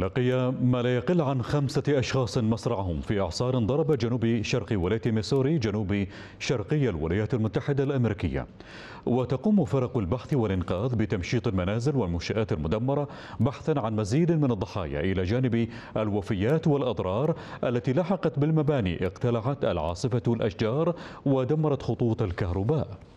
لقي ما لا يقل عن خمسة أشخاص مصرعهم في إعصار ضرب جنوب شرق ولاية ميسوري جنوب شرقي الولايات المتحدة الأمريكية وتقوم فرق البحث والإنقاذ بتمشيط المنازل والمنشآت المدمرة بحثا عن مزيد من الضحايا إلى جانب الوفيات والأضرار التي لحقت بالمباني اقتلعت العاصفة الأشجار ودمرت خطوط الكهرباء